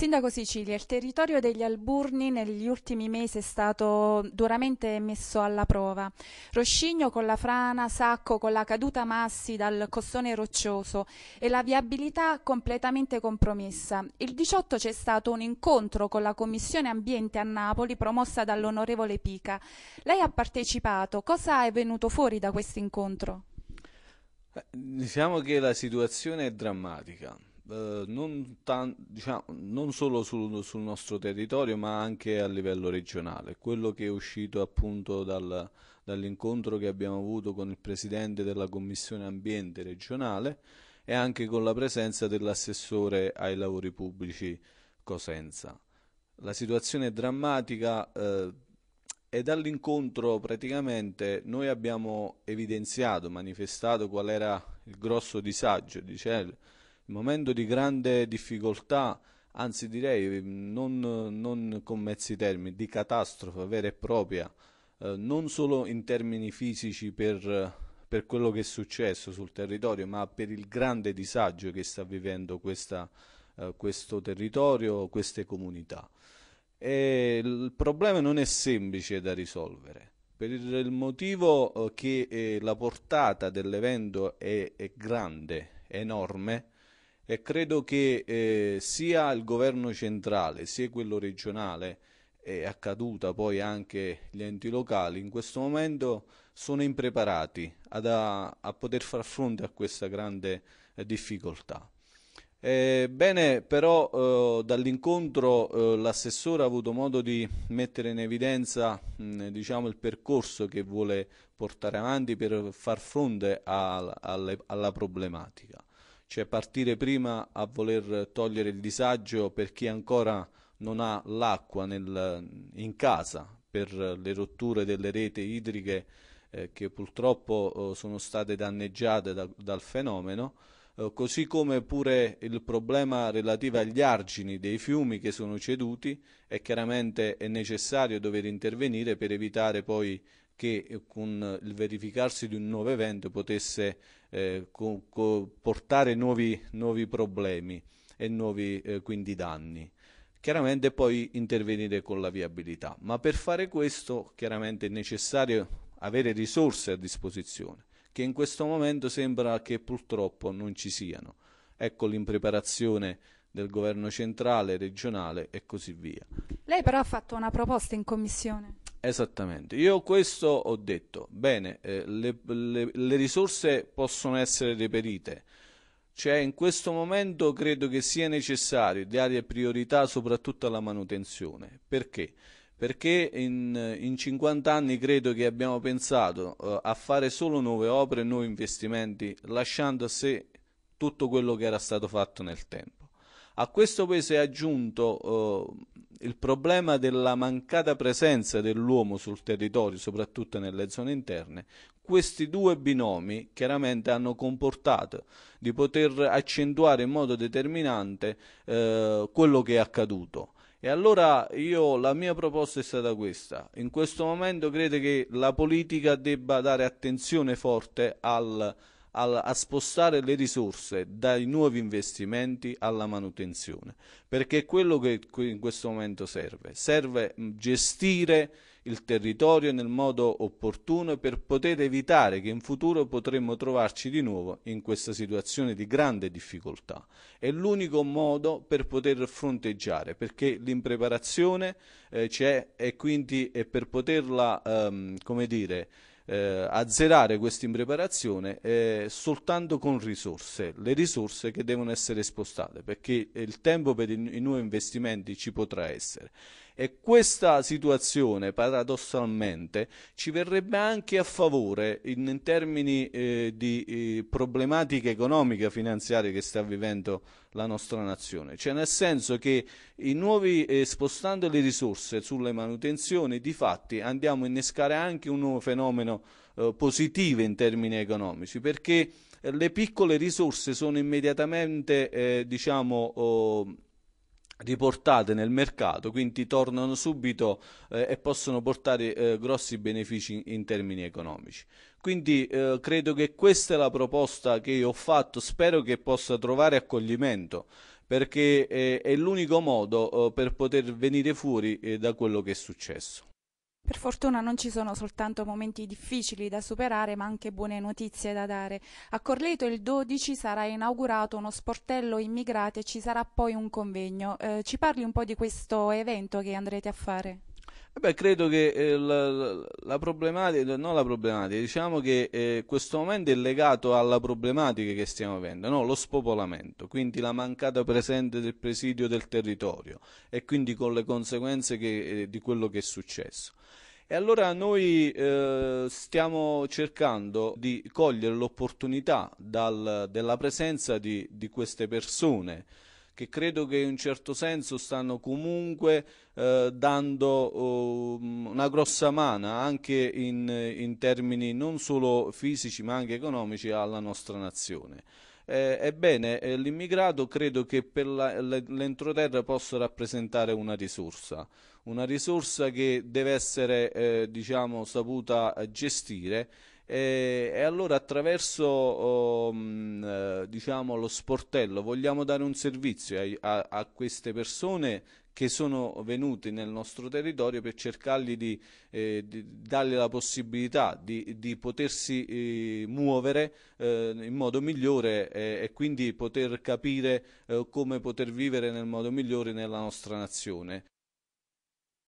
Sindaco Sicilia, il territorio degli Alburni negli ultimi mesi è stato duramente messo alla prova. Roscigno con la frana, Sacco con la caduta massi dal costone roccioso e la viabilità completamente compromessa. Il 18 c'è stato un incontro con la Commissione Ambiente a Napoli promossa dall'onorevole Pica. Lei ha partecipato, cosa è venuto fuori da questo incontro? Diciamo che la situazione è drammatica eh, non, tan, diciamo, non, solo sul, sul, nostro territorio ma anche a livello regionale. Quello che è uscito appunto dal, dall'incontro che abbiamo avuto con il Presidente della Commissione Ambiente regionale e anche con la presenza dell'assessore ai lavori pubblici Cosenza. La situazione è drammatica eh, e dall'incontro praticamente noi abbiamo evidenziato, manifestato qual era il grosso disagio, dice momento di grande difficoltà, anzi direi eh, non, non con mezzi termini, di catastrofe vera e propria, eh, non solo in termini fisici per, per, quello che è successo sul territorio, ma per il grande disagio che sta vivendo questa, eh, questo territorio, queste comunità. E il problema non è semplice da risolvere per il motivo eh, che eh, la portata dell'evento è, grande, è enorme, e credo che eh, sia il governo centrale sia quello regionale è accaduta poi anche gli enti locali in questo momento sono impreparati ad, a, a, poter far fronte a questa grande eh, difficoltà. Eh, bene, però eh, dall'incontro eh, l'assessore ha avuto modo di mettere in evidenza mh, diciamo, il percorso che vuole portare avanti per far fronte a, a, alle, alla problematica cioè partire prima a voler togliere il disagio per chi ancora non ha l'acqua in casa per le rotture delle reti idriche eh, che purtroppo eh, sono state danneggiate da, dal fenomeno, eh, così come pure il problema relativo agli argini dei fiumi che sono ceduti e chiaramente è necessario dover intervenire per evitare poi che eh, con il verificarsi di un nuovo evento potesse eh, co- co- portare nuovi, nuovi, problemi e nuovi eh, quindi danni. Chiaramente poi intervenire con la viabilità, ma per fare questo chiaramente è necessario avere risorse a disposizione, che in questo momento sembra che purtroppo non ci siano. Ecco l'impreparazione del governo centrale, regionale e così via. Lei però ha fatto una proposta in commissione. Esattamente, io questo ho detto, bene, eh, le, le, le, risorse possono essere reperite, cioè in questo momento credo che sia necessario dare priorità soprattutto alla manutenzione, perché? Perché in, in 50 anni credo che abbiamo pensato eh, a fare solo nuove opere, nuovi investimenti, lasciando a sé tutto quello che era stato fatto nel tempo. A questo poi si è aggiunto... Eh, il problema della mancata presenza dell'uomo sul territorio, soprattutto nelle zone interne, questi due binomi chiaramente hanno comportato di poter accentuare in modo determinante eh, quello che è accaduto. E allora io, la mia proposta è stata questa. In questo momento credo che la politica debba dare attenzione forte al a, spostare le risorse dai nuovi investimenti alla manutenzione, perché è quello che in questo momento serve. Serve gestire il territorio nel modo opportuno per poter evitare che in futuro potremmo trovarci di nuovo in questa situazione di grande difficoltà. È l'unico modo per poter fronteggiare, perché l'impreparazione eh, c'è e quindi è per poterla, ehm, come dire, eh, azzerare questa impreparazione eh, soltanto con risorse, le risorse che devono essere spostate perché il tempo per i nuovi investimenti ci potrà essere. E questa situazione, paradossalmente, ci verrebbe anche a favore in, in termini eh, di eh, problematica economica e finanziaria che sta vivendo la nostra nazione. Cioè nel senso che nuovi, eh, spostando le risorse sulle manutenzioni, di fatti andiamo a innescare anche un nuovo fenomeno eh, positivo in termini economici, perché eh, le piccole risorse sono immediatamente, eh, diciamo, oh, riportate nel mercato, quindi tornano subito eh, e possono portare eh, grossi benefici in, in, termini economici. Quindi eh, credo che questa è la proposta che io ho fatto, spero che possa trovare accoglimento perché eh, è l'unico modo eh, per poter venire fuori eh, da quello che è successo. Per fortuna non ci sono soltanto momenti difficili da superare, ma anche buone notizie da dare. A Corleto il 12 sarà inaugurato uno sportello immigrati e ci sarà poi un convegno. Eh, ci parli un po' di questo evento che andrete a fare? Eh beh, credo che eh, la, la, problematica, non la problematica, diciamo che eh, questo momento è legato alla problematica che stiamo avendo, no? lo spopolamento, quindi la mancata presenza del presidio del territorio e quindi con le conseguenze che, eh, di quello che è successo. E allora noi eh, stiamo cercando di cogliere l'opportunità della presenza di, di queste persone che credo che in un certo senso stanno comunque eh, dando oh, una grossa mano anche in, in, termini non solo fisici ma anche economici alla nostra nazione. Eh, ebbene, eh, l'immigrato credo che per l'entroterra possa rappresentare una risorsa, una risorsa che deve essere eh, diciamo, saputa gestire e, eh, e allora attraverso oh, mm, eh, diciamo, lo sportello vogliamo dare un servizio a, a, a queste persone che sono venute nel nostro territorio per cercargli di, eh, di dargli la possibilità di, di potersi eh, muovere eh, in modo migliore e quindi poter capire eh, come poter vivere nel modo migliore nella nostra nazione.